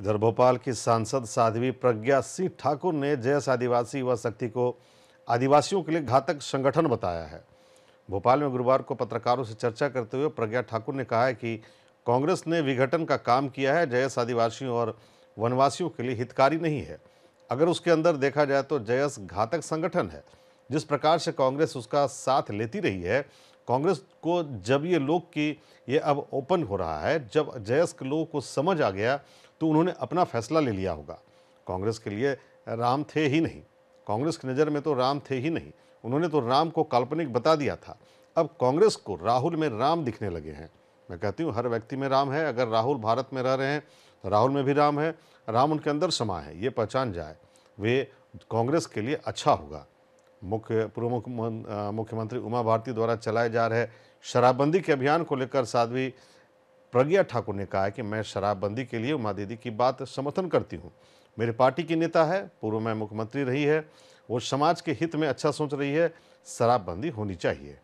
इधर भोपाल की सांसद साध्वी प्रज्ञा सिंह ठाकुर ने जयस आदिवासी युवा शक्ति को आदिवासियों के लिए घातक संगठन बताया है भोपाल में गुरुवार को पत्रकारों से चर्चा करते हुए प्रज्ञा ठाकुर ने कहा है कि कांग्रेस ने विघटन का काम किया है जयस आदिवासियों और वनवासियों के लिए हितकारी नहीं है अगर उसके अंदर देखा जाए तो जयस घातक संगठन है जिस प्रकार से कांग्रेस उसका साथ लेती रही है कांग्रेस को जब ये लोग की ये अब ओपन हो रहा है जब जयस्क लोगों को समझ आ गया तो उन्होंने अपना फैसला ले लिया होगा कांग्रेस के लिए राम थे ही नहीं कांग्रेस की नज़र में तो राम थे ही नहीं उन्होंने तो राम को काल्पनिक बता दिया था अब कांग्रेस को राहुल में राम दिखने लगे हैं मैं कहती हूँ हर व्यक्ति में राम है अगर राहुल भारत में रह रहे हैं तो राहुल में भी राम है राम उनके अंदर समा है ये पहचान जाए वे कांग्रेस के लिए अच्छा होगा मुख्य पूर्व मुख्यमंत्री उमा भारती द्वारा चलाए जा रहे शराबबंदी के अभियान को लेकर साध्वी प्रज्ञा ठाकुर ने कहा है कि मैं शराबबंदी के लिए उमा दीदी की बात समर्थन करती हूँ मेरे पार्टी की नेता है पूर्व में मुख्यमंत्री रही है वो समाज के हित में अच्छा सोच रही है शराबबंदी होनी चाहिए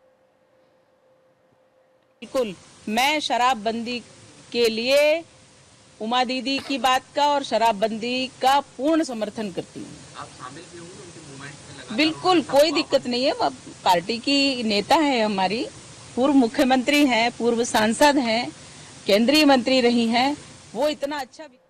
बिल्कुल मैं शराबबंदी के लिए उमा दीदी की बात का और शराबबंदी का पूर्ण समर्थन करती हूँ बिल्कुल कोई दिक्कत नहीं है पार्टी की नेता है हमारी पूर्व मुख्यमंत्री हैं पूर्व सांसद हैं केंद्रीय मंत्री रही हैं वो इतना अच्छा